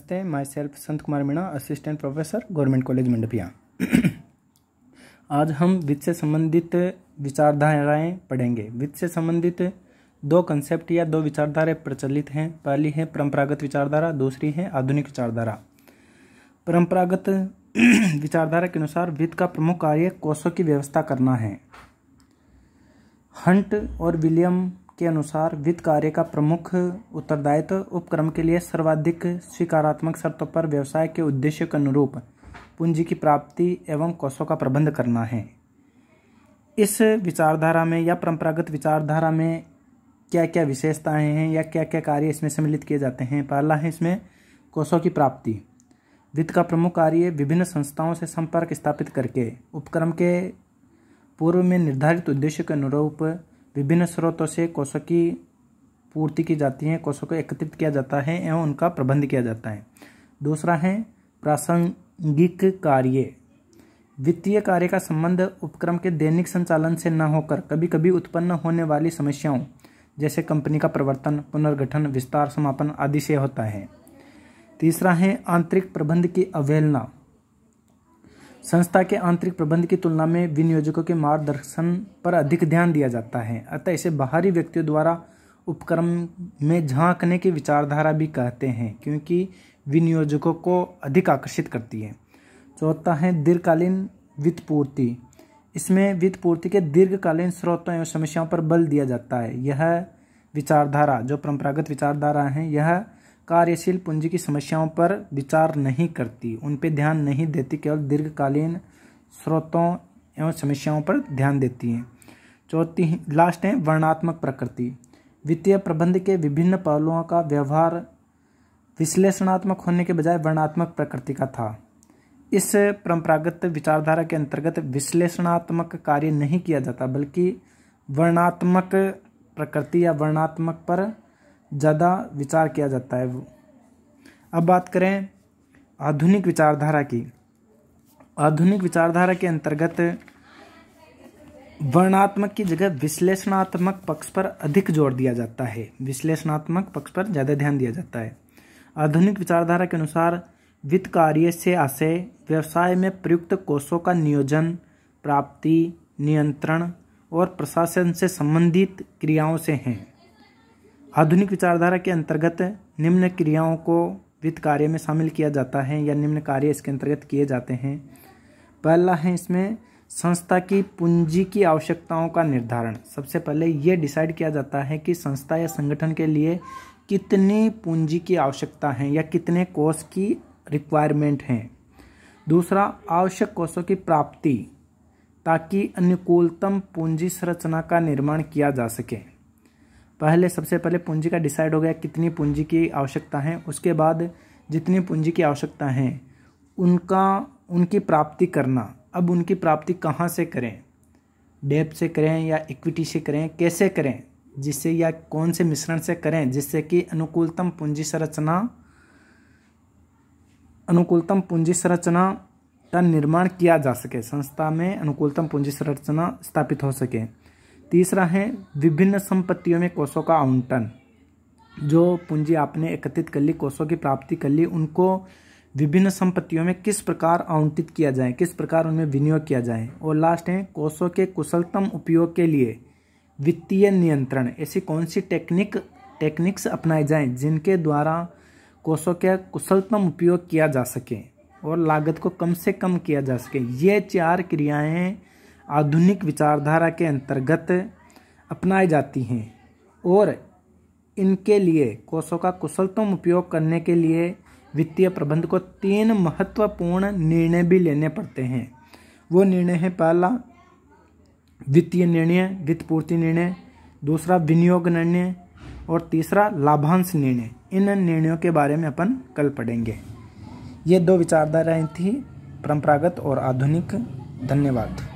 नमस्ते myself Sant Kumar Meena assistant professor government college Mandapiya आज हम वित्त से संबंधित विचारधाराएं पढ़ेंगे वित्त से संबंधित दो कंसेप्ट या दो विचारधाराएं प्रचलित हैं पहली है परंपरागत विचारधारा दूसरी है आधुनिक विचारधारा परंपरागत विचारधारा के अनुसार वित्त का प्रमुख कार्य कोषों की व्यवस्था करना है हंट और विलियम के अनुसार वित्त कार्य का प्रमुख उत्तरदायित्व उपक्रम के लिए सर्वाधिक स्वीकारात्मक शर्तों पर व्यवसाय के उद्देश्य के अनुरूप पूंजी की प्राप्ति एवं कोषों का प्रबंध करना है इस विचारधारा में या परंपरागत विचारधारा में क्या क्या विशेषताएं हैं या क्या क्या कार्य इसमें सम्मिलित किए जाते हैं पहला है इसमें कोषों की प्राप्ति वित्त का प्रमुख कार्य विभिन्न संस्थाओं से संपर्क स्थापित करके उपक्रम के पूर्व में निर्धारित उद्देश्य के अनुरूप विभिन्न स्रोतों से कोषों की पूर्ति की जाती है कोषों को एकत्रित किया जाता है एवं उनका प्रबंध किया जाता है दूसरा है प्रासंगिक कार्य वित्तीय कार्य का संबंध उपक्रम के दैनिक संचालन से न होकर कभी कभी उत्पन्न होने वाली समस्याओं जैसे कंपनी का प्रवर्तन पुनर्गठन विस्तार समापन आदि से होता है तीसरा है आंतरिक प्रबंध की अवहेलना संस्था के आंतरिक प्रबंध की तुलना में विनियोजकों के मार्गदर्शन पर अधिक ध्यान दिया जाता है अतः इसे बाहरी व्यक्तियों द्वारा उपक्रम में झांकने की विचारधारा भी कहते हैं क्योंकि विनियोजकों को अधिक आकर्षित करती है चौथा है दीर्घकालीन वित्त पूर्ति इसमें वित्त पूर्ति के दीर्घकालीन स्रोतों एवं समस्याओं पर बल दिया जाता है यह विचारधारा जो परंपरागत विचारधारा है यह कार्यशील पूंजी की समस्याओं पर विचार नहीं करती उन पर ध्यान नहीं देती केवल दीर्घकालीन स्रोतों एवं समस्याओं पर ध्यान देती हैं चौथी लास्ट है वर्णात्मक प्रकृति वित्तीय प्रबंध के विभिन्न पहलुओं का व्यवहार विश्लेषणात्मक होने के बजाय वर्णात्मक प्रकृति का था इस परंपरागत विचारधारा के अंतर्गत विश्लेषणात्मक कार्य नहीं किया जाता बल्कि वर्णात्मक प्रकृति या वर्णात्मक पर ज़्यादा विचार किया जाता है अब बात करें आधुनिक विचारधारा की आधुनिक विचारधारा के अंतर्गत वर्णात्मक की जगह विश्लेषणात्मक पक्ष पर अधिक जोर दिया जाता है विश्लेषणात्मक पक्ष पर ज़्यादा ध्यान दिया जाता है आधुनिक विचारधारा के अनुसार वित्त कार्य से आशय व्यवसाय में प्रयुक्त कोषों का नियोजन प्राप्ति नियंत्रण और प्रशासन से संबंधित क्रियाओं से हैं आधुनिक विचारधारा के अंतर्गत निम्न क्रियाओं को वित्त कार्य में शामिल किया जाता है या निम्न कार्य इसके अंतर्गत किए जाते हैं पहला है इसमें संस्था की पूंजी की आवश्यकताओं का निर्धारण सबसे पहले ये डिसाइड किया जाता है कि संस्था या संगठन के लिए कितनी पूंजी की आवश्यकता है या कितने कोष की रिक्वायरमेंट हैं दूसरा आवश्यक कोषों की प्राप्ति ताकि अनुकूलतम पूंजी संरचना का निर्माण किया जा सके पहले सबसे पहले पूंजी का डिसाइड हो गया कितनी पूंजी की आवश्यकता है उसके बाद जितनी पूंजी की आवश्यकता है उनका उनकी प्राप्ति करना अब उनकी प्राप्ति कहाँ से करें डेप से करें या इक्विटी से करें कैसे करें जिससे या कौन से मिश्रण से करें जिससे कि अनुकूलतम पूंजी संरचना अनुकूलतम पूंजी संरचना का निर्माण किया जा सके संस्था में अनुकूलतम पूंजी संरचना स्थापित हो सके तीसरा है विभिन्न संपत्तियों में कोषों का आवंटन जो पूंजी आपने एकत्रित कर ली कोषों की प्राप्ति कर ली उनको विभिन्न संपत्तियों में किस प्रकार आवंटित किया जाए किस प्रकार उनमें विनियोग किया जाए और लास्ट है कोषों के कुशलतम उपयोग के लिए वित्तीय नियंत्रण ऐसी कौन सी टेक्निक टेक्निक्स अपनाए जाएं जिनके द्वारा कोषों का कुशलतम उपयोग किया जा सके और लागत को कम से कम किया जा सके ये चार क्रियाएं आधुनिक विचारधारा के अंतर्गत अपनाई जाती हैं और इनके लिए कोषों का कुशलतम उपयोग करने के लिए वित्तीय प्रबंध को तीन महत्वपूर्ण निर्णय भी लेने पड़ते हैं वो निर्णय है पहला वित्तीय निर्णय वित्त पूर्ति निर्णय दूसरा विनियोग निर्णय और तीसरा लाभांश निर्णय इन निर्णयों के बारे में अपन कल पढ़ेंगे ये दो विचारधाराएँ थी परंपरागत और आधुनिक धन्यवाद